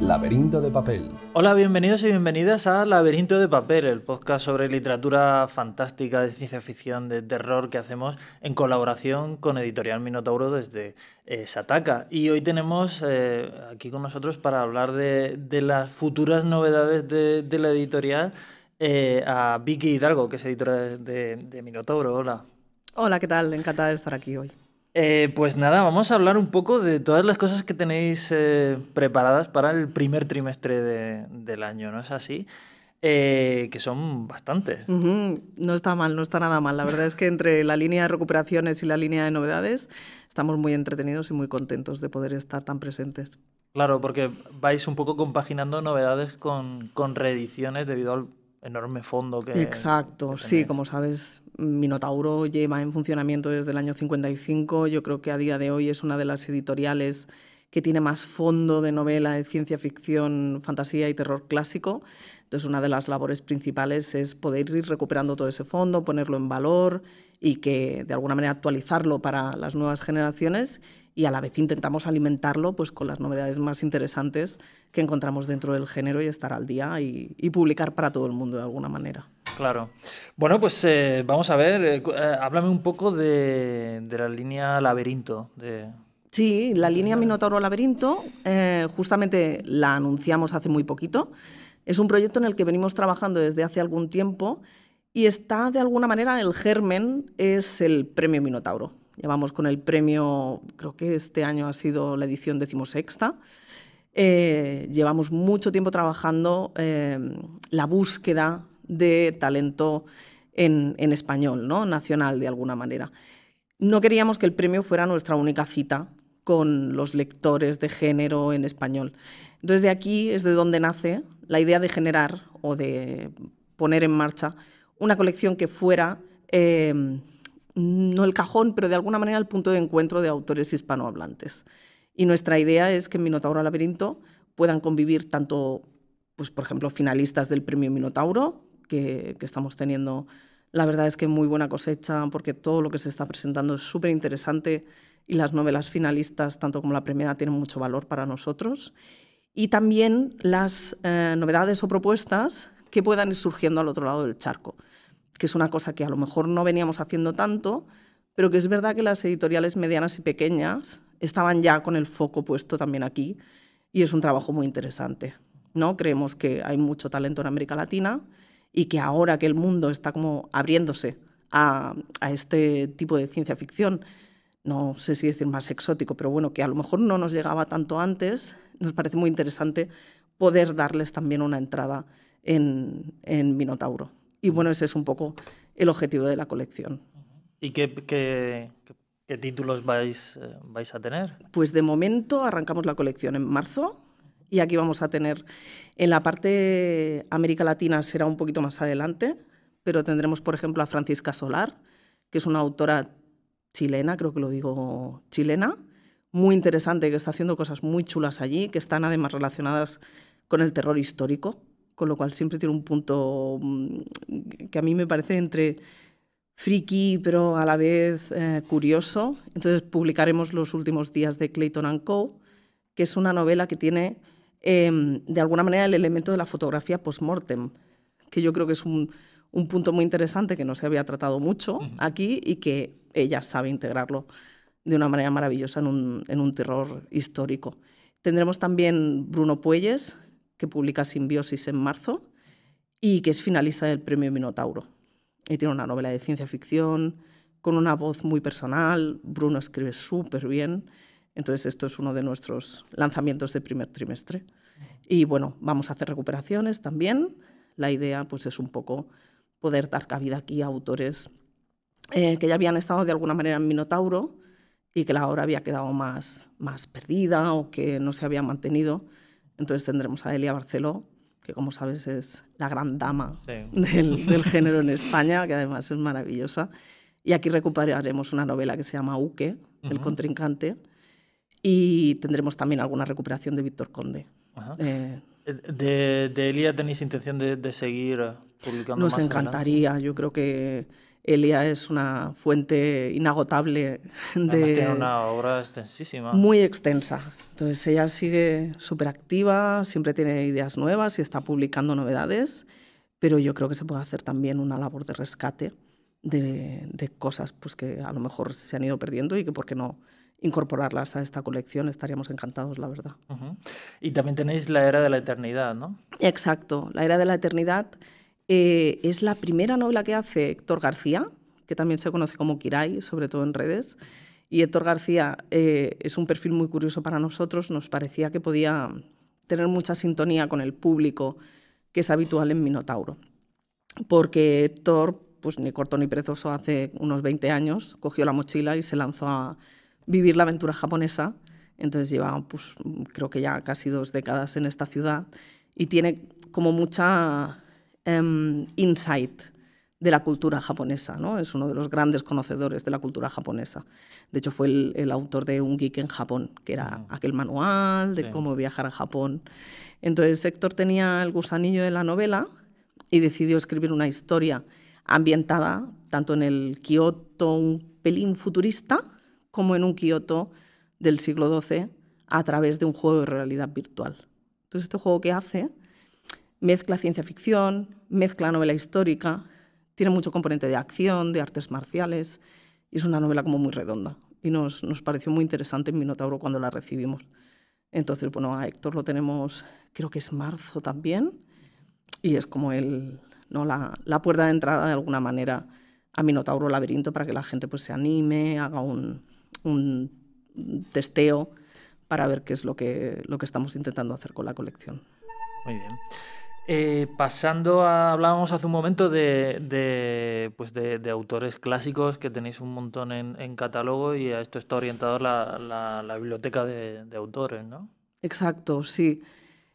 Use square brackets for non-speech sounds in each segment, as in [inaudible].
Laberinto de Papel. Hola, bienvenidos y bienvenidas a Laberinto de Papel, el podcast sobre literatura fantástica, de ciencia ficción, de terror que hacemos en colaboración con Editorial Minotauro desde eh, Sataka. Y hoy tenemos eh, aquí con nosotros para hablar de, las futuras novedades de, la editorial eh, a Vicky Hidalgo, que es editora de, de Minotauro. Hola. Hola, ¿qué tal? Encantada de estar aquí hoy. Eh, pues nada, vamos a hablar un poco de todas las cosas que tenéis eh, preparadas para el primer trimestre del año, ¿no es así? Eh, que son bastantes. No está mal, no está nada mal. La verdad es que entre la línea de recuperaciones y la línea de novedades estamos muy entretenidos y muy contentos de poder estar tan presentes. Claro, porque vais un poco compaginando novedades con, reediciones debido al enorme fondo que... Exacto, sí, como sabes, Minotauro lleva en funcionamiento desde el año 55, yo creo que a día de hoy es una de las editoriales que tiene más fondo de novela de ciencia ficción, fantasía y terror clásico. Entonces, una de las labores principales es poder ir recuperando todo ese fondo, ponerlo en valor y que de alguna manera actualizarlo para las nuevas generaciones y a la vez intentamos alimentarlo pues, con las novedades más interesantes que encontramos dentro del género y estar al día y, publicar para todo el mundo de alguna manera. Claro. Bueno, pues eh, vamos a ver, eh, eh, háblame un poco de, la línea laberinto. De... Sí, la línea Minotauro Laberinto, justamente la anunciamos hace muy poquito. Es un proyecto en el que venimos trabajando desde hace algún tiempo y está de alguna manera el germen, es el premio Minotauro. Llevamos con el premio, creo que este año ha sido la edición decimosexta. Eh, llevamos mucho tiempo trabajando eh, la búsqueda de talento en, español, ¿no? nacional de alguna manera. No queríamos que el premio fuera nuestra única cita con los lectores de género en español. Entonces de aquí es de donde nace la idea de generar o de poner en marcha una colección que fuera eh, no el cajón, pero de alguna manera el punto de encuentro de autores hispanohablantes. Y nuestra idea es que en Minotauro Laberinto puedan convivir tanto, pues, por ejemplo, finalistas del premio Minotauro, que, estamos teniendo, la verdad es que muy buena cosecha, porque todo lo que se está presentando es súper interesante y las novelas finalistas, tanto como la premiada, tienen mucho valor para nosotros. Y también las eh, novedades o propuestas que puedan ir surgiendo al otro lado del charco que es una cosa que a lo mejor no veníamos haciendo tanto, pero que es verdad que las editoriales medianas y pequeñas estaban ya con el foco puesto también aquí y es un trabajo muy interesante. ¿no? Creemos que hay mucho talento en América Latina y que ahora que el mundo está como abriéndose a, este tipo de ciencia ficción, no sé si decir más exótico, pero bueno, que a lo mejor no nos llegaba tanto antes, nos parece muy interesante poder darles también una entrada en, en Minotauro. Y bueno, ese es un poco el objetivo de la colección. ¿Y qué, qué, títulos vais, eh, vais a tener? Pues de momento arrancamos la colección en marzo y aquí vamos a tener, en la parte América Latina será un poquito más adelante, pero tendremos por ejemplo a Francisca Solar, que es una autora chilena, creo que lo digo chilena, muy interesante, que está haciendo cosas muy chulas allí, que están además relacionadas con el terror histórico, con lo cual siempre tiene un punto mm, que a mí me parece entre friki pero a la vez eh, curioso. Entonces publicaremos los últimos días de Clayton Co., que es una novela que tiene em, de alguna manera el elemento de la fotografía post-mortem, que yo creo que es un, punto muy interesante que no se había tratado mucho aquí y que ella sabe integrarlo de una manera maravillosa en un, en un terror histórico. Tendremos también Bruno Puelles, que publica Simbiosis en marzo y que es finalista del premio Minotauro. Y tiene una novela de ciencia ficción con una voz muy personal. Bruno escribe súper bien. Entonces, esto es uno de nuestros lanzamientos de primer trimestre. Y bueno, vamos a hacer recuperaciones también. La idea pues, es un poco poder dar cabida aquí a autores eh, que ya habían estado de alguna manera en Minotauro y que la obra había quedado más perdida o que no se había mantenido. Entonces tendremos a Elia Barceló, que como sabes es la gran dama del, género en España, que además es maravillosa. Y aquí recuperaremos una novela que se llama Uke, El contrincante, y tendremos también alguna recuperación de Víctor Conde. Eh, eh, de, Elia tenéis intención de, seguir publicando? Nos encantaría, yo creo que Elia es una fuente inagotable de... Además tiene una obra extensísima. Muy extensa. Entonces ella sigue súper activa, siempre tiene ideas nuevas y está publicando novedades, pero yo creo que se puede hacer también una labor de rescate de, cosas pues, que a lo mejor se han ido perdiendo y que por qué no incorporarlas a esta colección, estaríamos encantados, la verdad. Y también tenéis la Era de la Eternidad, ¿no? Exacto, la Era de la Eternidad eh, es la primera novela que hace Héctor García, que también se conoce como Kirai, sobre todo en redes. Y Héctor García eh, es un perfil muy curioso para nosotros, nos parecía que podía tener mucha sintonía con el público que es habitual en Minotauro. Porque Héctor, pues ni corto ni perezoso, hace unos 20 años cogió la mochila y se lanzó a vivir la aventura japonesa. Entonces lleva, pues creo que ya casi dos décadas en esta ciudad y tiene como mucha Em, insight de la cultura japonesa, ¿no? Es uno de los grandes conocedores de la cultura japonesa. De hecho, fue el, autor de Un Geek en Japón, que era aquel manual de cómo viajar a Japón. Entonces, Héctor tenía el gusanillo de la novela y decidió escribir una historia ambientada tanto en el Kioto un pelín futurista como en un Kioto del siglo XII a través de un juego de realidad virtual. Entonces, este juego que hace mezcla ciencia ficción, mezcla novela histórica, tiene mucho componente de acción, de artes marciales, y es una novela como muy redonda. Y nos, pareció muy interesante en Minotauro cuando la recibimos. Entonces, bueno, a Héctor lo tenemos, creo que es marzo también, y es como el, la, puerta de entrada de alguna manera a Minotauro Laberinto para que la gente pues, se anime, haga un, un testeo para ver qué es lo que, lo que estamos intentando hacer con la colección. Muy bien. Eh, pasando a. Hablábamos hace un momento de, pues de, autores clásicos que tenéis un montón en, catálogo y a esto está orientado la, biblioteca de, autores, ¿no? Exacto, sí.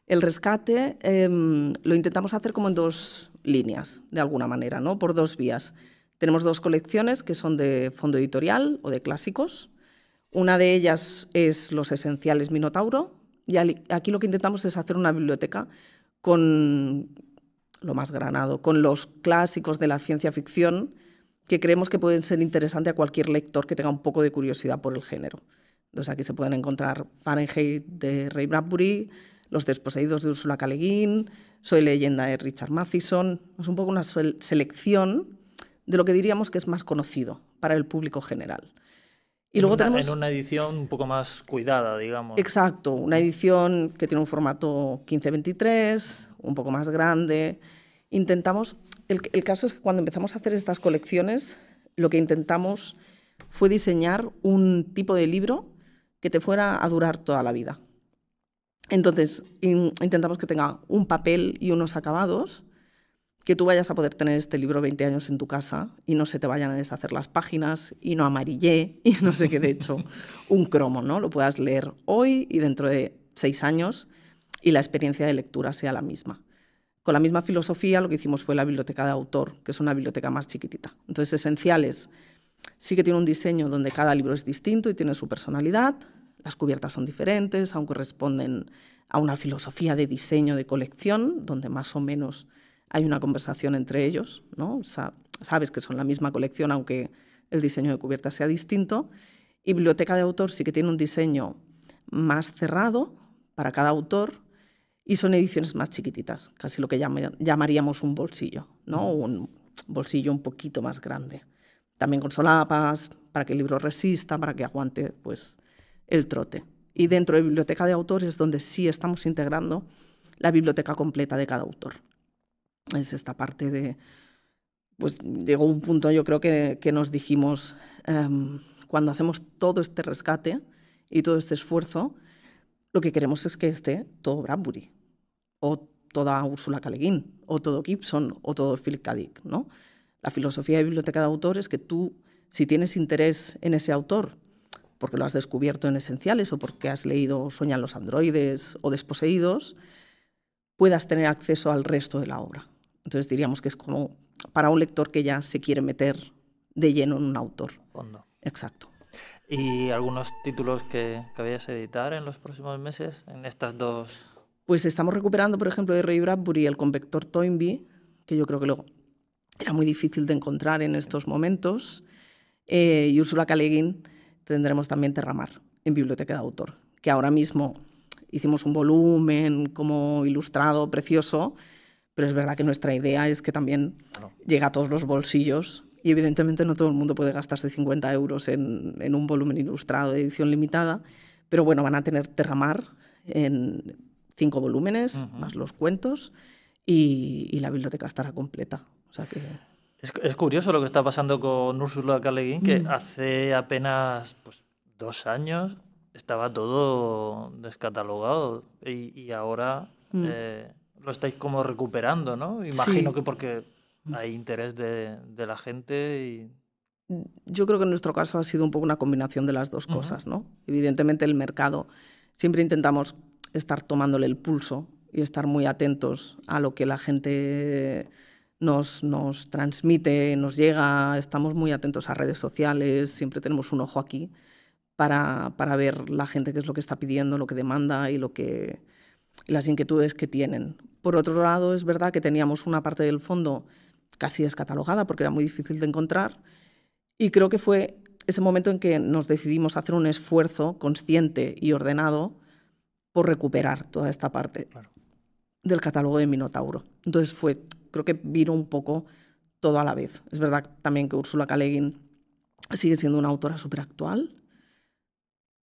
El rescate em, lo intentamos hacer como en dos líneas, de alguna manera, ¿no? Por dos vías. Tenemos dos colecciones que son de fondo editorial o de clásicos. Una de ellas es Los Esenciales Minotauro, y aquí lo que intentamos es hacer una biblioteca con lo más granado, con los clásicos de la ciencia ficción que creemos que pueden ser interesantes a cualquier lector que tenga un poco de curiosidad por el género. aquí se pueden encontrar Fahrenheit de Ray Bradbury, Los desposeídos de Ursula K. Le Guin, Soy leyenda de Richard Matheson. Es un poco una selección de lo que diríamos que es más conocido para el público general. Y luego tenemos... En una edición un poco más cuidada, digamos. Exacto, una mm. edición que tiene un formato 15-23, un poco más grande. Intentamos... El, caso es que cuando empezamos a hacer estas colecciones, lo que intentamos fue diseñar un tipo de libro que te fuera a durar toda la vida. Entonces, intentamos que tenga un papel y unos acabados que tú vayas a poder tener este libro 20 años en tu casa y no se te vayan a deshacer las páginas y no amarillé y no sé qué, de hecho, [laughs] un cromo, ¿no? Lo puedas leer hoy y dentro de seis años y la experiencia de lectura sea la misma. Con la misma filosofía lo que hicimos fue la biblioteca de autor, que es una biblioteca más chiquitita. Entonces, esenciales, sí que tiene un diseño donde cada libro es distinto y tiene su personalidad, las cubiertas son diferentes, aunque responden a una filosofía de diseño de colección, donde más o menos hay una conversación entre ellos, ¿no? sabes que son la misma colección, aunque el diseño de cubierta sea distinto. Y biblioteca de autor sí que tiene un diseño más cerrado para cada autor y son ediciones más chiquititas, casi lo que llamaríamos un bolsillo, ¿no? Un bolsillo un poquito más grande. También con solapas, para que el libro resista, para que aguante pues, el trote. Y dentro de biblioteca de autores, donde sí estamos integrando la biblioteca completa de cada autor es esta parte de, pues llegó un punto yo creo que, nos dijimos, em, cuando hacemos todo este rescate y todo este esfuerzo, lo que queremos es que esté todo Bradbury, o toda Úrsula Caleguín o todo Gibson, o todo Philip K. ¿no? La filosofía de biblioteca de autor es que tú, si tienes interés en ese autor, porque lo has descubierto en Esenciales o porque has leído Sueñan los androides o Desposeídos, puedas tener acceso al resto de la obra. Entonces diríamos que es como para un lector que ya se quiere meter de lleno en un autor. Fondo. Exacto. ¿Y algunos títulos que, que vayas a editar en los próximos meses, en estas dos? Pues estamos recuperando, por ejemplo, de Ray Bradbury el convector Toynbee, que yo creo que luego era muy difícil de encontrar en estos momentos. Eh, y Ursula Guin tendremos también Terramar en Biblioteca de Autor, que ahora mismo hicimos un volumen como ilustrado precioso, pero es verdad que nuestra idea es que también llega a todos los bolsillos y evidentemente no todo el mundo puede gastarse 50 euros en, un volumen ilustrado de edición limitada, pero bueno, van a tener Terramar en cinco volúmenes, más los cuentos, y, la biblioteca estará completa. O sea que... Es, curioso lo que está pasando con Úrsula Caleguín, que mm. hace apenas pues, dos años estaba todo descatalogado y, ahora mm. eh, lo estáis como recuperando, ¿no? Imagino que porque hay interés de, la gente y... Yo creo que en nuestro caso ha sido un poco una combinación de las dos cosas, ¿no? Evidentemente el mercado, siempre intentamos estar tomándole el pulso y estar muy atentos a lo que la gente nos, transmite, nos llega, estamos muy atentos a redes sociales, siempre tenemos un ojo aquí para, ver la gente qué es lo que está pidiendo, lo que demanda y lo que, las inquietudes que tienen. Por otro lado, es verdad que teníamos una parte del fondo casi descatalogada porque era muy difícil de encontrar y creo que fue ese momento en que nos decidimos hacer un esfuerzo consciente y ordenado por recuperar toda esta parte del catálogo de Minotauro. Entonces fue, creo que vino un poco todo a la vez. Es verdad también que Úrsula Guin sigue siendo una autora súper actual.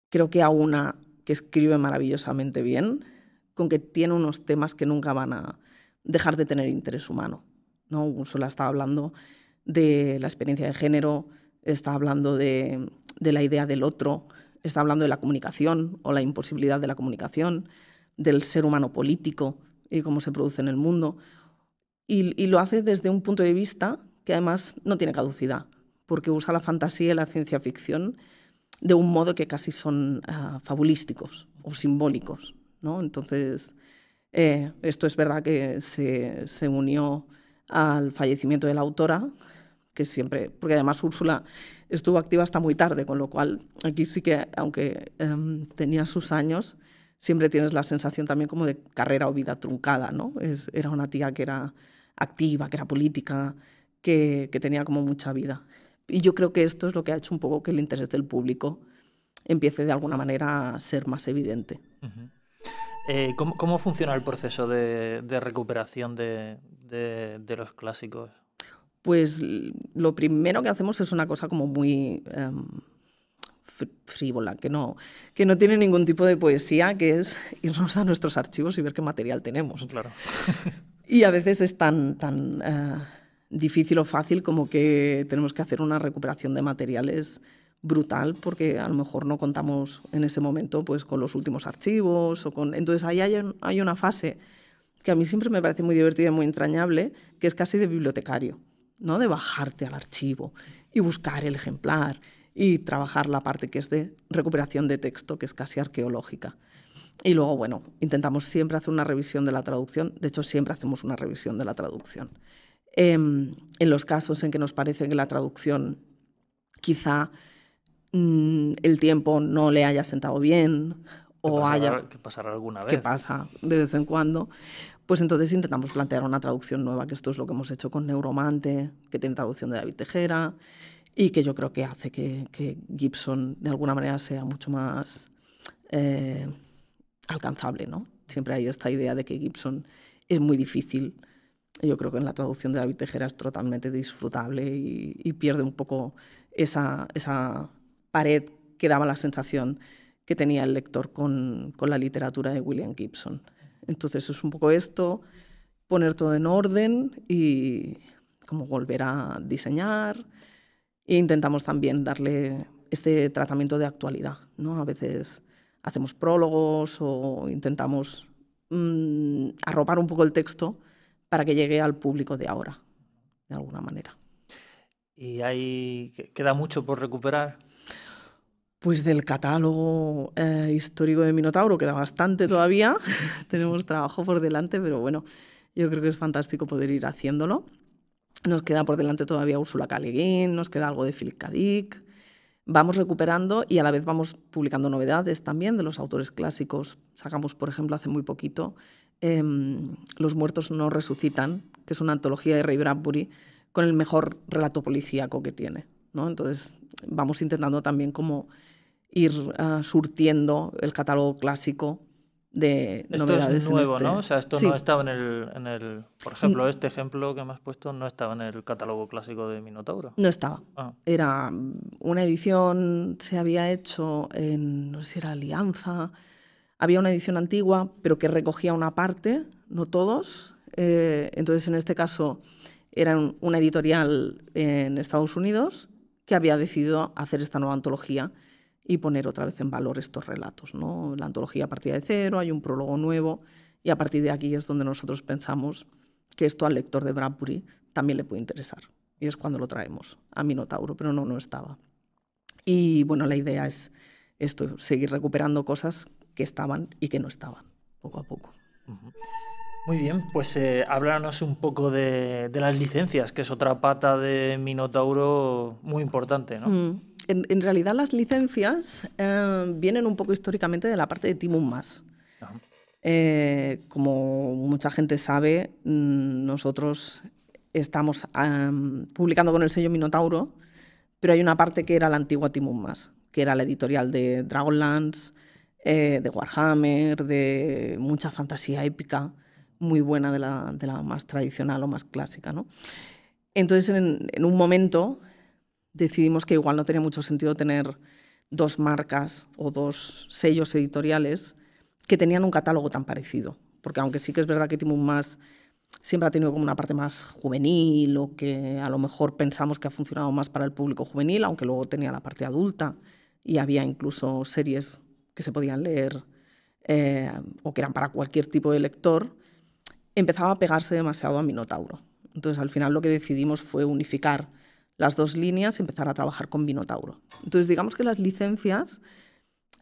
Creo que a una que escribe maravillosamente bien con que tiene unos temas que nunca van a dejar de tener interés humano. ¿no? solo está hablando de la experiencia de género, está hablando de, la idea del otro, está hablando de la comunicación o la imposibilidad de la comunicación, del ser humano político y cómo se produce en el mundo. Y, lo hace desde un punto de vista que además no tiene caducidad, porque usa la fantasía y la ciencia ficción de un modo que casi son ah, fabulísticos o simbólicos. Entonces, eh, esto es verdad que se, unió al fallecimiento de la autora, que siempre, porque además Úrsula estuvo activa hasta muy tarde, con lo cual aquí sí que, aunque em, tenía sus años, siempre tienes la sensación también como de carrera o vida truncada, ¿no? era una tía que era activa, que era política, que, tenía como mucha vida. Y yo creo que esto es lo que ha hecho un poco que el interés del público empiece de alguna manera a ser más evidente. Eh, ¿cómo, funciona el proceso de, recuperación de, los clásicos? Pues lo primero que hacemos es una cosa como muy em, frívola, que no, que no tiene ningún tipo de poesía, que es [laughs] irnos a nuestros archivos y ver qué material tenemos. Claro. [laughs] y a veces es tan, tan eh, difícil o fácil como que tenemos que hacer una recuperación de materiales brutal porque a lo mejor no contamos en ese momento pues con los últimos archivos o con entonces ahí hay, una fase que a mí siempre me parece muy divertida y muy entrañable que es casi de bibliotecario no de bajarte al archivo y buscar el ejemplar y trabajar la parte que es de recuperación de texto que es casi arqueológica y luego bueno intentamos siempre hacer una revisión de la traducción de hecho siempre hacemos una revisión de la traducción em, en los casos en que nos parece que la traducción quizá Mm, el tiempo no le haya sentado bien o haya... Que pasar alguna vez. Que pasa de vez en cuando. Pues entonces intentamos plantear una traducción nueva, que esto es lo que hemos hecho con Neuromante, que tiene traducción de David Tejera y que yo creo que hace que, que Gibson de alguna manera sea mucho más eh, alcanzable, ¿no? Siempre hay esta idea de que Gibson es muy difícil. Yo creo que en la traducción de David Tejera es totalmente disfrutable y, y pierde un poco esa, esa pared que daba la sensación que tenía el lector con, la literatura de William Gibson. Entonces es un poco esto, poner todo en orden y como volver a diseñar. E intentamos también darle este tratamiento de actualidad. ¿no? A veces hacemos prólogos o intentamos arrobar mm, arropar un poco el texto para que llegue al público de ahora, de alguna manera. ¿Y ahí queda mucho por recuperar? pues del catálogo eh, histórico de Minotauro, queda bastante todavía, [laughs] tenemos trabajo por delante, pero bueno, yo creo que es fantástico poder ir haciéndolo. Nos queda por delante todavía Úrsula Caleguín, nos queda algo de Philip K. Vamos recuperando y a la vez vamos publicando novedades también de los autores clásicos. Sacamos, por ejemplo, hace muy poquito em, Los muertos no resucitan, que es una antología de Ray Bradbury con el mejor relato policíaco que tiene. ¿no? Entonces vamos intentando también como ir ah, surtiendo el catálogo clásico de esto Es nuevo, este ¿no? O sea, esto no estaba en el, Por ejemplo, mm. este ejemplo que me has puesto no estaba en el catálogo clásico de Minotauro. No estaba. Ah. Era mm, una edición, se había hecho en, no sé si era Alianza, había una edición antigua, pero que recogía una parte, no todos. Eh, entonces, en este caso, era una editorial en Estados Unidos que había decidido hacer esta nueva antología y poner otra vez en valor estos relatos. ¿no? La antología partía de cero, hay un prólogo nuevo y a partir de aquí es donde nosotros pensamos que esto al lector de Bradbury también le puede interesar. Y es cuando lo traemos a Minotauro, pero no, no estaba. Y bueno, la idea es esto, seguir recuperando cosas que estaban y que no estaban, poco a poco. Muy bien, pues eh, háblanos un poco de, las licencias, que es otra pata de Minotauro muy importante, ¿no? Mm en, realidad las licencias eh, vienen un poco históricamente de la parte de Timum Más. Eh, como mucha gente sabe, mm, nosotros estamos publicando con el sello Minotauro, pero hay una parte que era la antigua Timum Más, que era la editorial de Dragonlance, eh, de Warhammer, de mucha fantasía épica, muy buena de la, más tradicional o más clásica. ¿no? Entonces, en, en un momento decidimos que igual no tenía mucho sentido tener dos marcas o dos sellos editoriales que tenían un catálogo tan parecido. Porque aunque sí que es verdad que Timon Más siempre ha tenido como una parte más juvenil o que a lo mejor pensamos que ha funcionado más para el público juvenil, aunque luego tenía la parte adulta y había incluso series que se podían leer eh, o que eran para cualquier tipo de lector, empezaba a pegarse demasiado a Minotauro. Entonces al final lo que decidimos fue unificar las dos líneas y empezar a trabajar con Vinotauro. Entonces, digamos que las licencias,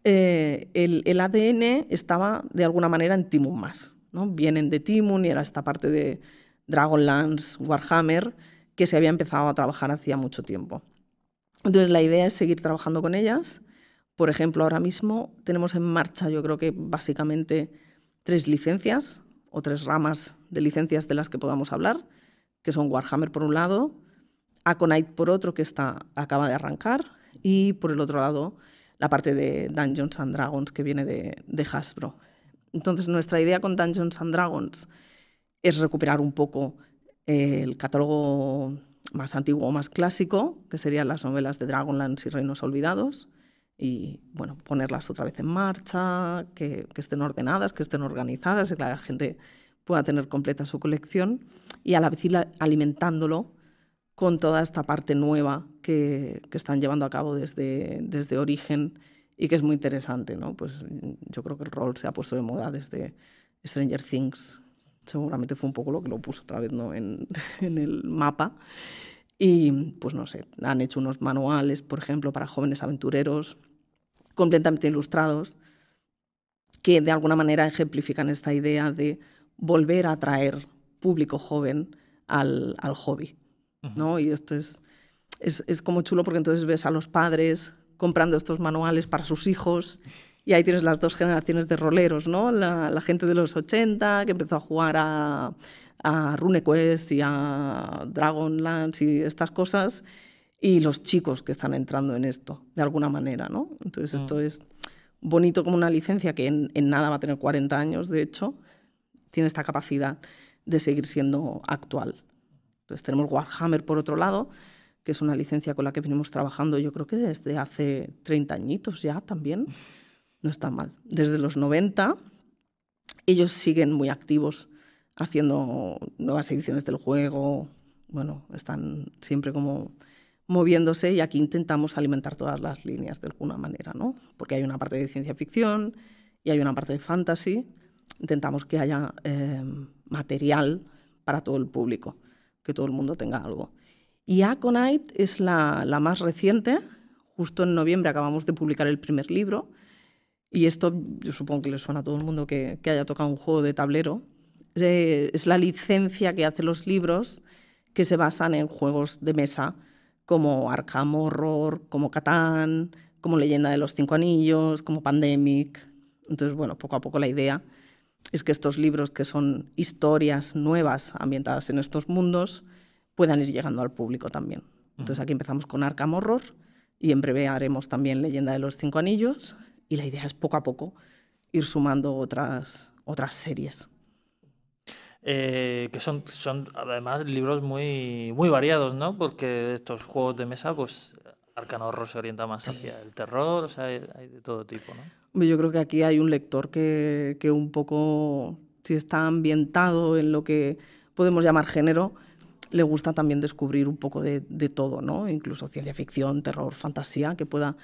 eh, el, ADN estaba de alguna manera en Timun más. ¿no? Vienen de Timun y era esta parte de Dragonlance, Warhammer, que se había empezado a trabajar hacía mucho tiempo. Entonces, la idea es seguir trabajando con ellas. Por ejemplo, ahora mismo tenemos en marcha, yo creo que básicamente tres licencias o tres ramas de licencias de las que podamos hablar, que son Warhammer por un lado, Aconite por otro que está, acaba de arrancar y por el otro lado la parte de Dungeons and Dragons que viene de, Hasbro. Entonces nuestra idea con Dungeons and Dragons es recuperar un poco eh, el catálogo más antiguo o más clásico, que serían las novelas de Dragonlance y Reinos Olvidados, y bueno, ponerlas otra vez en marcha, que, estén ordenadas, que estén organizadas, y que la gente pueda tener completa su colección y a la vez ir alimentándolo con toda esta parte nueva que, están llevando a cabo desde, desde origen y que es muy interesante, ¿no? Pues yo creo que el rol se ha puesto de moda desde Stranger Things. Seguramente fue un poco lo que lo puso otra vez ¿no? en, [laughs] el mapa. Y pues no sé, han hecho unos manuales, por ejemplo, para jóvenes aventureros, completamente ilustrados, que de alguna manera ejemplifican esta idea de volver a atraer público joven al, al hobby. ¿no? Y esto es, como chulo porque entonces ves a los padres comprando estos manuales para sus hijos y ahí tienes las dos generaciones de roleros, ¿no? La, gente de los 80 que empezó a jugar a, a RuneQuest y a Dragonlance y estas cosas y los chicos que están entrando en esto, de alguna manera, ¿no? Entonces esto mm. es bonito como una licencia que en, nada va a tener 40 años, de hecho, tiene esta capacidad de seguir siendo actual tenemos Warhammer por otro lado, que es una licencia con la que venimos trabajando yo creo que desde hace 30 añitos ya también. No está mal. Desde los 90 ellos siguen muy activos haciendo nuevas ediciones del juego. Bueno, están siempre como moviéndose y aquí intentamos alimentar todas las líneas de alguna manera, ¿no? Porque hay una parte de ciencia ficción y hay una parte de fantasy. Intentamos que haya eh, material para todo el público que todo el mundo tenga algo. Y Aconite es la, más reciente, justo en noviembre acabamos de publicar el primer libro, y esto yo supongo que le suena a todo el mundo que, haya tocado un juego de tablero, eh, es la licencia que hace los libros que se basan en juegos de mesa como Arkham Horror, como Catán, como Leyenda de los Cinco Anillos, como Pandemic. Entonces, bueno, poco a poco la idea es que estos libros que son historias nuevas ambientadas en estos mundos puedan ir llegando al público también. Entonces aquí empezamos con Arkham Horror y en breve haremos también Leyenda de los Cinco Anillos y la idea es poco a poco ir sumando otras, otras series. Eh, que son, son además libros muy, muy variados, ¿no? Porque estos juegos de mesa, pues Arkham Horror se orienta más hacia el terror, hay de todo tipo, ¿no? Pues yo creo que aquí hay un lector que, que un poco, si está ambientado en lo que podemos llamar género, le gusta también descubrir un poco de, de, todo, ¿no? Incluso ciencia ficción, terror, fantasía, que pueda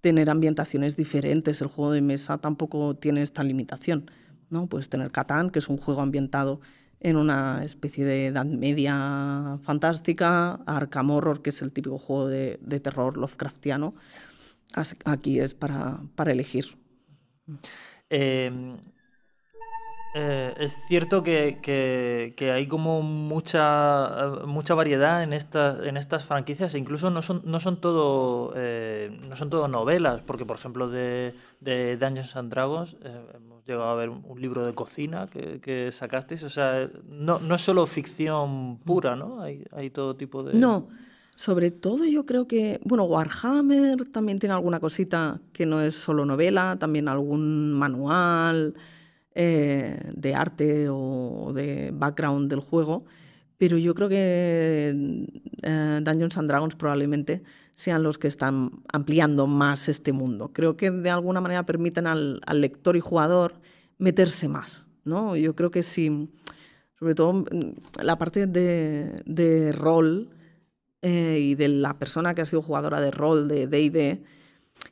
tener ambientaciones diferentes. El juego de mesa tampoco tiene esta limitación, ¿no? Puedes tener Catán, que es un juego ambientado en una especie de edad media fantástica, Arkham Horror, que es el típico juego de, de terror Lovecraftiano. Aquí es para, para elegir. Em, eh, es cierto que, hay como mucha, eh, mucha variedad en estas, en estas franquicias, e incluso no son, no son todo eh, no son novelas, porque por ejemplo de, Dungeons and Dragons hemos llegado a ver un libro de cocina que, sacasteis, o sea, no, es solo ficción pura, ¿no? Hay, hay todo tipo de... No, sobre todo yo creo que, bueno, Warhammer también tiene alguna cosita que no es solo novela, también algún manual eh, de arte o de background del juego, pero yo creo que eh, Dungeons and Dragons probablemente sean los que están ampliando más este mundo. Creo que de alguna manera permiten al, lector y jugador meterse más, ¿no? Yo creo que sí. sobre todo mm, la parte de, de rol, eh, y de la persona que ha sido jugadora de rol de DD,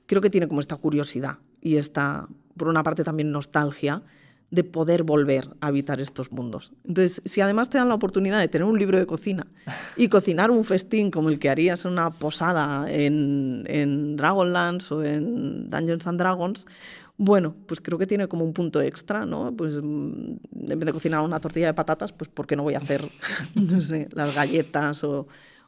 creo que tiene como esta curiosidad y esta, por una parte también nostalgia de poder volver a habitar estos mundos. Entonces, si además te dan la oportunidad de tener un libro de cocina [laughs] y cocinar un festín como el que harías en una posada en, en Dragonlance o en Dungeons and Dragons, bueno, pues creo que tiene como un punto extra, ¿no? Pues mm, en vez de cocinar una tortilla de patatas, pues ¿por qué no voy a hacer, [laughs] no las galletas o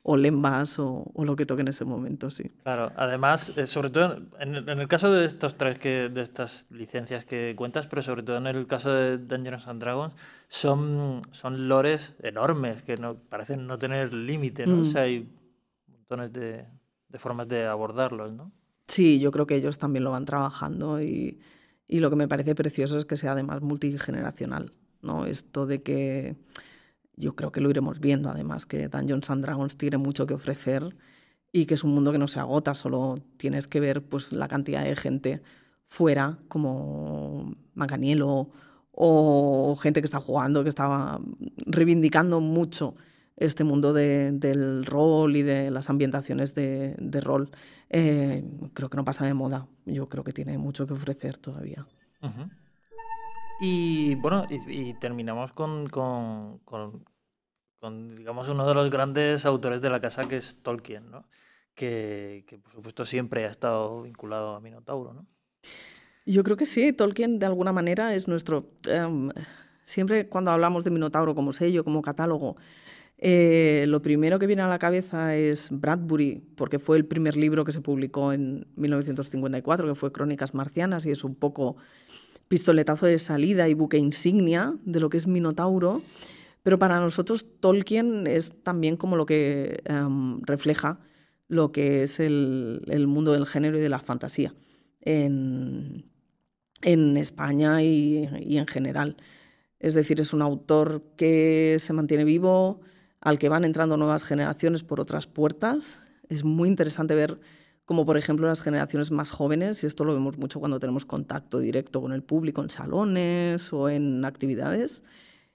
o leen más o, lo que toque en ese momento, sí. Claro, además, eh, sobre todo en, el caso de estos tres, que, de estas licencias que cuentas, pero sobre todo en el caso de Dungeons and Dragons, son, son lores enormes que no, parecen no tener límite, ¿no? O mm. sea, hay montones de, de formas de abordarlos, ¿no? Sí, yo creo que ellos también lo van trabajando y, y lo que me parece precioso es que sea además multigeneracional, ¿no? Esto de que yo creo que lo iremos viendo, además, que Dungeons and Dragons tiene mucho que ofrecer y que es un mundo que no se agota, solo tienes que ver pues, la cantidad de gente fuera, como Macanielo o gente que está jugando, que está reivindicando mucho este mundo de, del rol y de las ambientaciones de, de rol. Eh, creo que no pasa de moda, yo creo que tiene mucho que ofrecer todavía. Ajá. Y bueno, y, terminamos con, con, digamos, uno de los grandes autores de la casa, que es Tolkien, ¿no? que, por supuesto siempre ha estado vinculado a Minotauro. ¿no? Yo creo que sí, Tolkien de alguna manera es nuestro... Em, siempre cuando hablamos de Minotauro como sello, como catálogo, eh, lo primero que viene a la cabeza es Bradbury, porque fue el primer libro que se publicó en 1954, que fue Crónicas Marcianas, y es un poco pistoletazo de salida y buque insignia de lo que es Minotauro, pero para nosotros Tolkien es también como lo que em, refleja lo que es el, mundo del género y de la fantasía en, España y, en general. Es decir, es un autor que se mantiene vivo, al que van entrando nuevas generaciones por otras puertas. Es muy interesante ver como por ejemplo las generaciones más jóvenes, y esto lo vemos mucho cuando tenemos contacto directo con el público en salones o en actividades,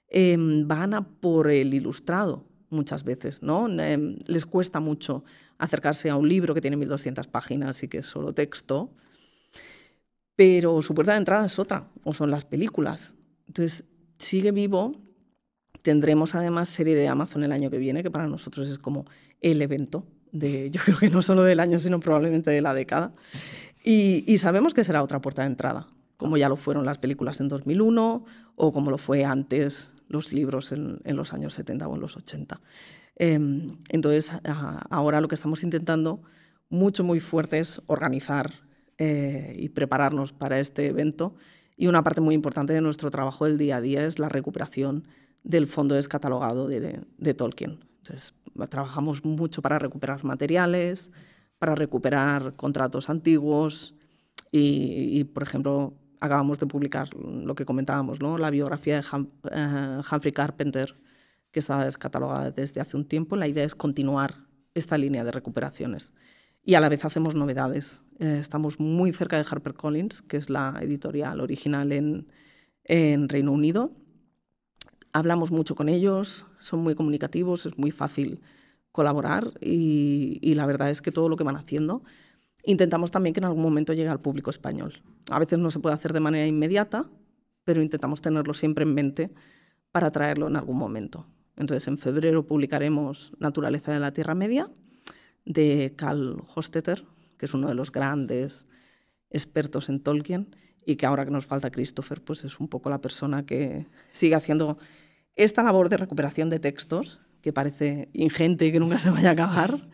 em, van a por el ilustrado muchas veces, ¿no? Em, les cuesta mucho acercarse a un libro que tiene 1.200 páginas y que es solo texto, pero su puerta de entrada es otra, o son las películas. Entonces, sigue vivo. Tendremos además serie de Amazon el año que viene, que para nosotros es como el evento yo creo que no solo del año, sino probablemente de la década. Y, sabemos que será otra puerta de entrada, como ya lo fueron las películas en 2001 o como lo fue antes los libros en, los años 70 o en los 80. Em, entonces, ahora lo que estamos intentando mucho, muy fuerte es organizar eh, y prepararnos para este evento. Y una parte muy importante de nuestro trabajo del día a día es la recuperación del fondo descatalogado de, de Tolkien. Entonces, Trabajamos mucho para recuperar materiales, para recuperar contratos antiguos y, por ejemplo, acabamos de publicar lo que comentábamos, ¿no? la biografía de eh, Humphrey Carpenter, que estaba descatalogada desde hace un tiempo. La idea es continuar esta línea de recuperaciones. Y a la vez hacemos novedades. Eh, estamos muy cerca de HarperCollins, que es la editorial original en Reino Unido, hablamos mucho con ellos, son muy comunicativos, es muy fácil colaborar y, la verdad es que todo lo que van haciendo intentamos también que en algún momento llegue al público español. A veces no se puede hacer de manera inmediata, pero intentamos tenerlo siempre en mente para traerlo en algún momento. Entonces, en febrero publicaremos Naturaleza de la Tierra Media de Carl Hostetter, que es uno de los grandes expertos en Tolkien y que ahora que nos falta Christopher, pues es un poco la persona que sigue haciendo esta labor de recuperación de textos, que parece ingente y que nunca se vaya a acabar,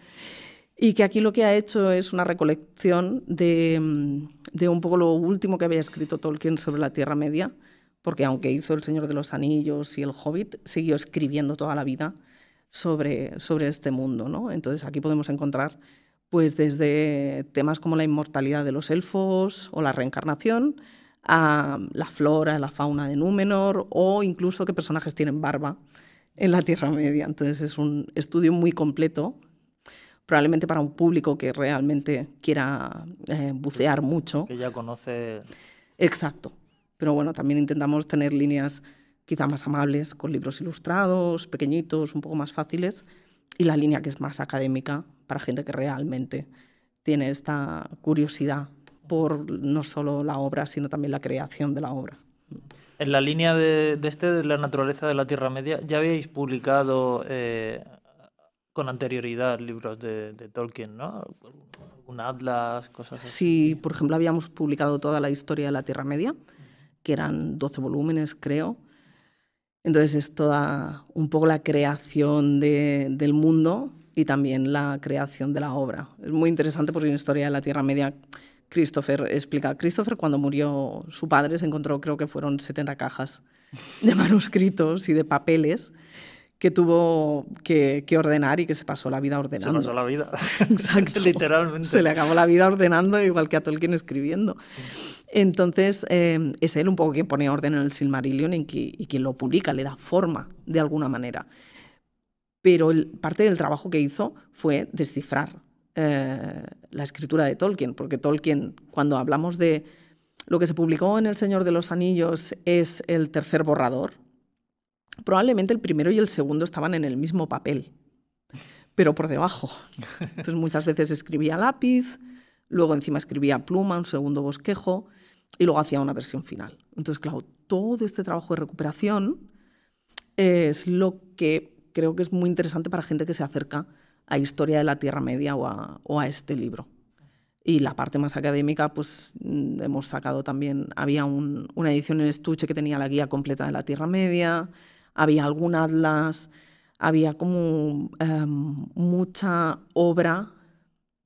y que aquí lo que ha hecho es una recolección de, un poco lo último que había escrito Tolkien sobre la Tierra Media, porque aunque hizo El Señor de los Anillos y El Hobbit, siguió escribiendo toda la vida sobre, sobre este mundo. ¿no? Entonces aquí podemos encontrar pues desde temas como la inmortalidad de los elfos o la reencarnación, a la flora, la fauna de Númenor o incluso qué personajes tienen barba en la Tierra Media. Entonces es un estudio muy completo, probablemente para un público que realmente quiera eh, bucear mucho. Que ya conoce. Exacto. Pero bueno, también intentamos tener líneas quizá más amables, con libros ilustrados, pequeñitos, un poco más fáciles, y la línea que es más académica, para gente que realmente tiene esta curiosidad por no solo la obra, sino también la creación de la obra. En la línea de, este, de la naturaleza de la Tierra Media, ya habíais publicado eh, con anterioridad libros de, Tolkien, ¿no? Un atlas, cosas así. Sí, por ejemplo, habíamos publicado toda la historia de la Tierra Media, que eran 12 volúmenes, creo. Entonces es toda un poco la creación del mundo y también la creación de la obra. Es muy interesante porque es una historia de la Tierra Media Christopher explica, Christopher cuando murió su padre se encontró, creo que fueron 70 cajas de manuscritos y de papeles que tuvo que, ordenar y que se pasó la vida ordenando. Se pasó la vida. [laughs] Exacto. Literalmente. Se le acabó la vida ordenando, igual que a Tolkien escribiendo. Entonces, eh, es él un poco quien pone orden en el Silmarillion y, y quien lo publica, le da forma de alguna manera. Pero parte del trabajo que hizo fue descifrar eh, la escritura de Tolkien, porque Tolkien, cuando hablamos de lo que se publicó en El Señor de los Anillos es el tercer borrador, probablemente el primero y el segundo estaban en el mismo papel, pero por debajo. Entonces muchas veces escribía lápiz, luego encima escribía pluma, un segundo bosquejo, y luego hacía una versión final. Entonces, claro, todo este trabajo de recuperación es lo que creo que es muy interesante para gente que se acerca a historia de la Tierra Media o a, este libro. Y la parte más académica, pues mm, hemos sacado también, había una edición en estuche que tenía la guía completa de la Tierra Media, había algún atlas, había como em, mucha obra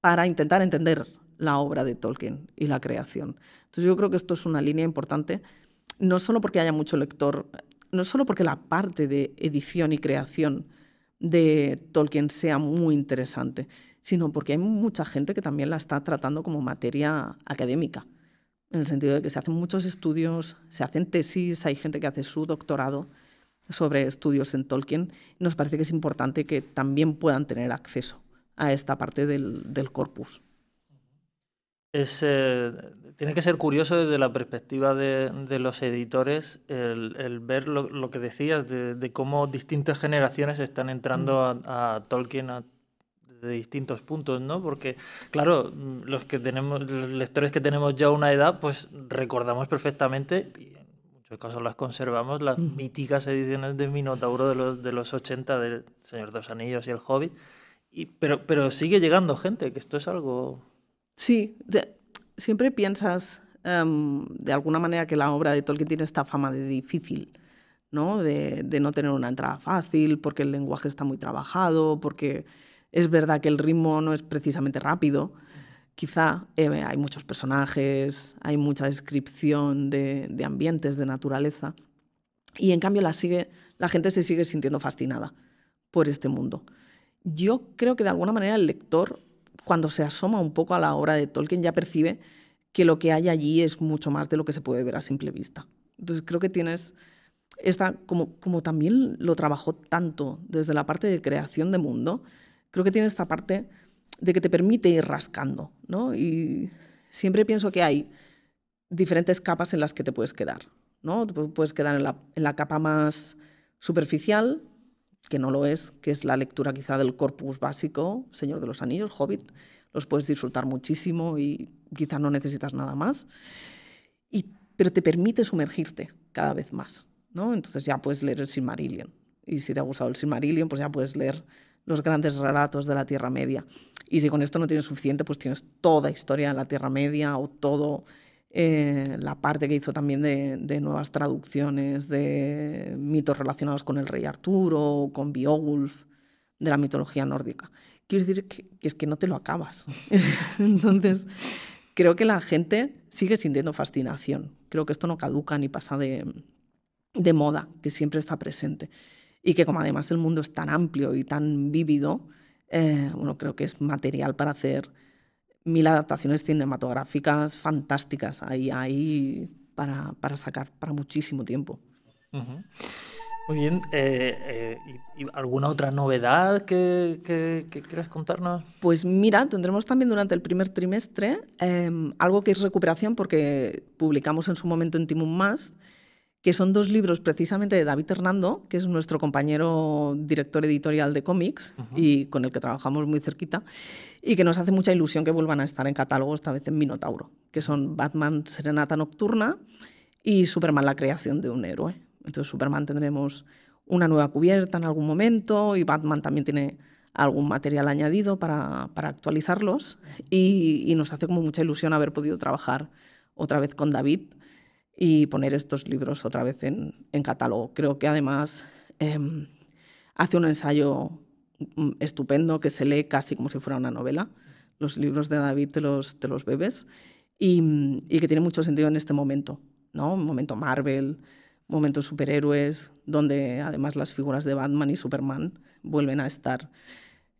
para intentar entender la obra de Tolkien y la creación. Entonces yo creo que esto es una línea importante, no solo porque haya mucho lector, no solo porque la parte de edición y creación de Tolkien sea muy interesante, sino porque hay mucha gente que también la está tratando como materia académica, en el sentido de que se hacen muchos estudios, se hacen tesis, hay gente que hace su doctorado sobre estudios en Tolkien. Nos parece que es importante que también puedan tener acceso a esta parte del, del corpus. Es, eh, tiene que ser curioso desde la perspectiva de, los editores el, ver lo, que decías de, cómo distintas generaciones están entrando mm. a, Tolkien de distintos puntos, ¿no? Porque, claro, los que tenemos, lectores que tenemos ya una edad, pues recordamos perfectamente, y en muchos casos las conservamos, las mm. míticas ediciones de Minotauro de los, 80, del Señor de los Anillos y el Hobbit. Y, pero, pero sigue llegando gente, que esto es algo Sí, siempre piensas em, de alguna manera que la obra de Tolkien tiene esta fama de difícil, De, no tener una entrada fácil, porque el lenguaje está muy trabajado, porque es verdad que el ritmo no es precisamente rápido. Quizá eh, hay muchos personajes, hay mucha descripción de, ambientes, de naturaleza, y en cambio la, sigue, la gente se sigue sintiendo fascinada por este mundo. Yo creo que de alguna manera el lector cuando se asoma un poco a la obra de Tolkien ya percibe que lo que hay allí es mucho más de lo que se puede ver a simple vista. Entonces creo que tienes esta, como, también lo trabajó tanto desde la parte de creación de mundo, creo que tiene esta parte de que te permite ir rascando, ¿no? Y siempre pienso que hay diferentes capas en las que te puedes quedar, ¿no? puedes quedar en la capa más superficial, que no lo es, que es la lectura quizá del corpus básico, Señor de los Anillos, Hobbit, los puedes disfrutar muchísimo y quizá no necesitas nada más, y, pero te permite sumergirte cada vez más, ¿no? Entonces ya puedes leer el Silmarillion, y si te ha gustado el Silmarillion, pues ya puedes leer los grandes relatos de la Tierra Media. Y si con esto no tienes suficiente, pues tienes toda historia de la Tierra Media o todo eh, la parte que hizo también de, nuevas traducciones de mitos relacionados con el rey Arturo, con Beowulf, de la mitología nórdica. Quiero decir que, es que no te lo acabas. [laughs] Entonces, creo que la gente sigue sintiendo fascinación. Creo que esto no caduca ni pasa de, moda, que siempre está presente. Y que como además el mundo es tan amplio y tan vívido, eh, creo que es material para hacer mil adaptaciones cinematográficas fantásticas ahí, ahí para, sacar para muchísimo tiempo. Muy bien. Eh, eh, ¿y, alguna otra novedad que, quieras contarnos? Pues mira, tendremos también durante el primer trimestre em, algo que es recuperación, porque publicamos en su momento en Timun Más que son dos libros precisamente de David Hernando, que es nuestro compañero director editorial de cómics y con el que trabajamos muy cerquita, y que nos hace mucha ilusión que vuelvan a estar en catálogo, esta vez en Minotauro, que son Batman Serenata Nocturna y Superman La creación de un héroe. Entonces Superman tendremos una nueva cubierta en algún momento y Batman también tiene algún material añadido para, actualizarlos y, y nos hace como mucha ilusión haber podido trabajar otra vez con David y poner estos libros otra vez en, catálogo. Creo que además em, hace un ensayo mm, estupendo que se lee casi como si fuera una novela. Los libros de David de los, de los bebes mm, y, que tiene mucho sentido en este momento, ¿no? momento Marvel, momentos superhéroes, donde además las figuras de Batman y Superman vuelven a estar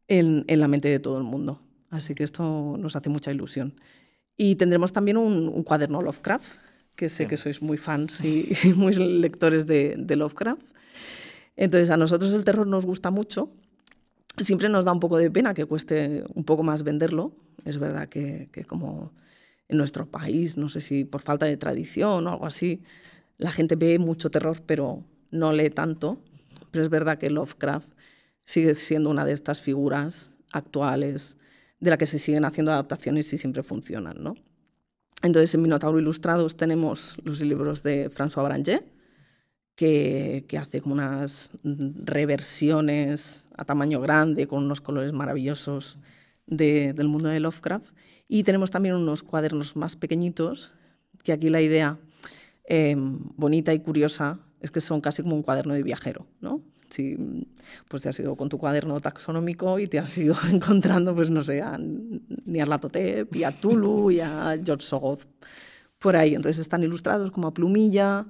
en, la mente de todo el mundo. Así que esto nos hace mucha ilusión. Y tendremos también un, un cuaderno Lovecraft, que sé que sois muy fans y, [laughs] muy lectores de, Lovecraft. Entonces, a nosotros el terror nos gusta mucho. Siempre nos da un poco de pena que cueste un poco más venderlo. Es verdad que, que como en nuestro país, no sé si por falta de tradición o algo así, la gente ve mucho terror, pero no lee tanto. Pero es verdad que Lovecraft sigue siendo una de estas figuras actuales de la que se siguen haciendo adaptaciones y siempre funcionan, ¿no? Entonces, en Minotauro Ilustrados tenemos los libros de François Branger, que, que, hace como unas mm, reversiones a tamaño grande, con unos colores maravillosos del mundo de Lovecraft. Y tenemos también unos cuadernos más pequeñitos, que aquí la idea em, bonita y curiosa es que son casi como un cuaderno de viajero, ¿no? si pues te has ido con tu cuaderno taxonómico y te has ido [laughs] encontrando, pues no sé, a Nyarlathotep y a Tulu y a George Sogoth por ahí. Entonces están ilustrados como a plumilla,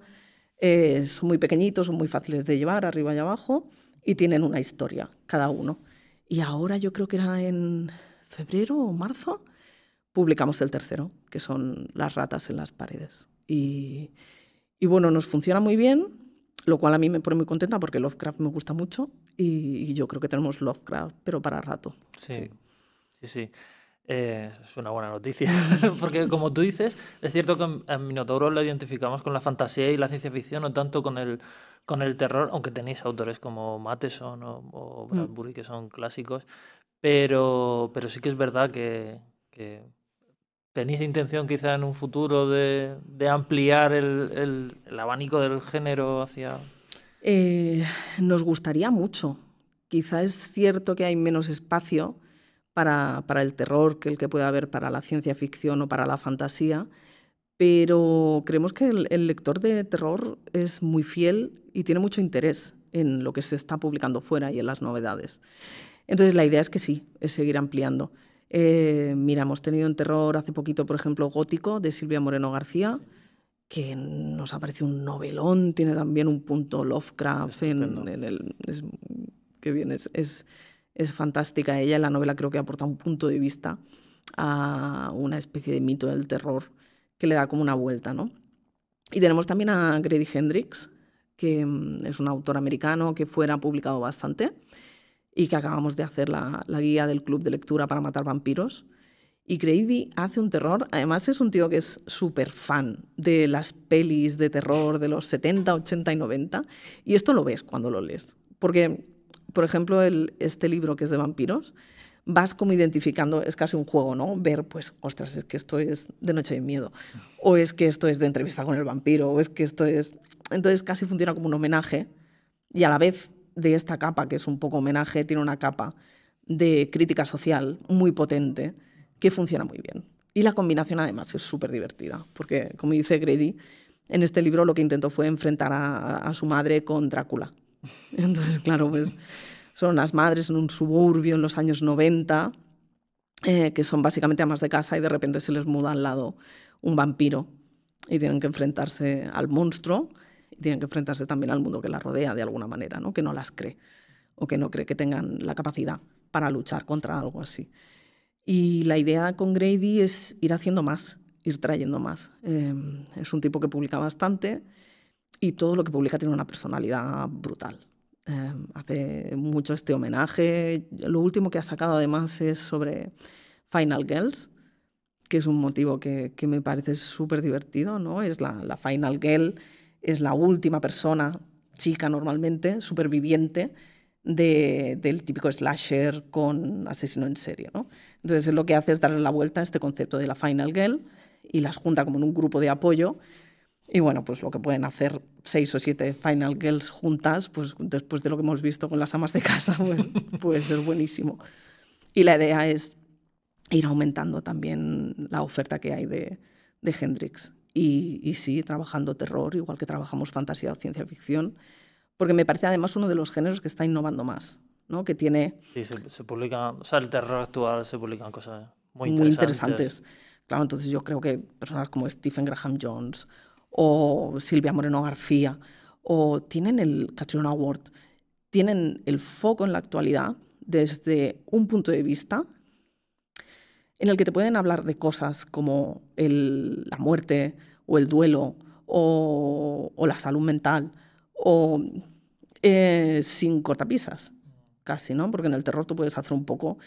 eh, son muy pequeñitos, son muy fáciles de llevar arriba y abajo y tienen una historia cada uno. Y ahora yo creo que era en febrero o marzo publicamos el tercero, que son las ratas en las paredes. y bueno, nos funciona muy bien lo cual a mí me pone muy contenta porque Lovecraft me gusta mucho y, yo creo que tenemos Lovecraft, pero para rato. Sí, sí, sí. Eh, es una buena noticia, [laughs] porque como tú dices, es cierto que en Minotauro lo identificamos con la fantasía y la ciencia ficción, no tanto con el, con el terror, aunque tenéis autores como Mateson o, mm. Bradbury, que son clásicos, pero, pero sí que es verdad que ¿Tenéis intención quizá en un futuro de, ampliar el, abanico del género hacia...? Eh, nos gustaría mucho. Quizá es cierto que hay menos espacio para, el terror que el que pueda haber para la ciencia ficción o para la fantasía, pero creemos que el lector de terror es muy fiel y tiene mucho interés en lo que se está publicando fuera y en las novedades. Entonces la idea es que sí, es seguir ampliando. Eh, mira, hemos tenido en terror hace poquito, por ejemplo, Gótico, de Silvia Moreno García, que nos ha parecido un novelón, tiene también un punto Lovecraft en, en, Es, bien, es, es, fantástica ella, la novela creo que aporta un punto de vista a una especie de mito del terror que le da como una vuelta, Y tenemos también a Grady Hendrix, que mm, es un autor americano que fuera publicado bastante y que acabamos de hacer la, guía del club de lectura para matar vampiros. Y Grady hace un terror, además es un tío que es súper fan de las pelis de terror de los 70, 80 y 90, y esto lo ves cuando lo lees. Porque, por ejemplo, el, este libro que es de vampiros, vas como identificando, es casi un juego, ¿no? Ver, pues, ostras, es que esto es de Noche de Miedo, o es que esto es de entrevista con el vampiro, o es que esto es... Entonces casi funciona como un homenaje y a la vez de esta capa, que es un poco homenaje, tiene una capa de crítica social muy potente que funciona muy bien. Y la combinación además es súper divertida, porque como dice Grady, en este libro lo que intentó fue enfrentar a, su madre con Drácula. [laughs] Entonces, claro, pues son unas madres en un suburbio en los años 90, eh, que son básicamente amas de casa y de repente se les muda al lado un vampiro y tienen que enfrentarse al monstruo tienen que enfrentarse también al mundo que las rodea de alguna manera, ¿no? que no las cree o que no cree que tengan la capacidad para luchar contra algo así. Y la idea con Grady es ir haciendo más, ir trayendo más. Em, es un tipo que publica bastante y todo lo que publica tiene una personalidad brutal. Em, hace mucho este homenaje. Lo último que ha sacado además es sobre Final Girls, que es un motivo que, me parece súper divertido, ¿no? Es la, la Final Girl es la última persona, chica normalmente, superviviente del típico slasher con asesino en serie. Entonces lo que hace es darle la vuelta a este concepto de la Final Girl y las junta como en un grupo de apoyo. Y bueno, pues lo que pueden hacer seis o siete Final Girls juntas, pues después de lo que hemos visto con las amas de casa, pues, ser [laughs] pues es buenísimo. Y la idea es ir aumentando también la oferta que hay de Hendrix y, sí, trabajando terror, igual que trabajamos fantasía o ciencia ficción, porque me parece además uno de los géneros que está innovando más, ¿no? Que tiene... Sí, se, publican... o sea, el terror actual se publican cosas muy interesantes. Muy interesantes. Claro, entonces yo creo que personas como Stephen Graham Jones o Silvia Moreno García o tienen el Catriona Award, tienen el foco en la actualidad desde un punto de vista en el que te pueden hablar de cosas como el, la muerte o el duelo o, la salud mental o eh, sin cortapisas, casi, ¿no? Porque en el terror tú puedes hacer un poco,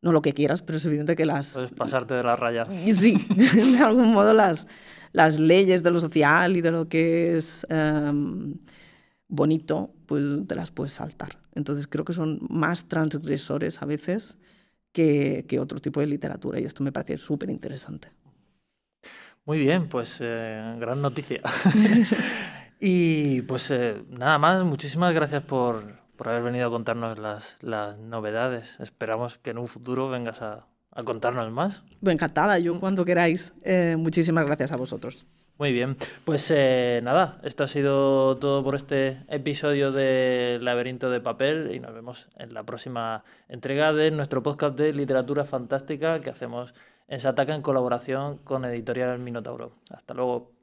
no lo que quieras, pero es evidente que las... Puedes pasarte de las rayas. Sí, [laughs] [laughs] de algún modo las, las leyes de lo social y de lo que es em, bonito, pues te las puedes saltar. Entonces creo que son más transgresores a veces que, otro tipo de literatura y esto me parece súper interesante. Muy bien, pues eh, gran noticia. [laughs] y pues eh, nada más, muchísimas gracias por, haber venido a contarnos las, novedades. Esperamos que en un futuro vengas a, contarnos más. Encantada, yo mm. cuando queráis. Eh, muchísimas gracias a vosotros. Muy bien, pues eh, nada, esto ha sido todo por este episodio de Laberinto de Papel y nos vemos en la próxima entrega de nuestro podcast de literatura fantástica que hacemos en Sataka en colaboración con Editorial Minotauro. Hasta luego.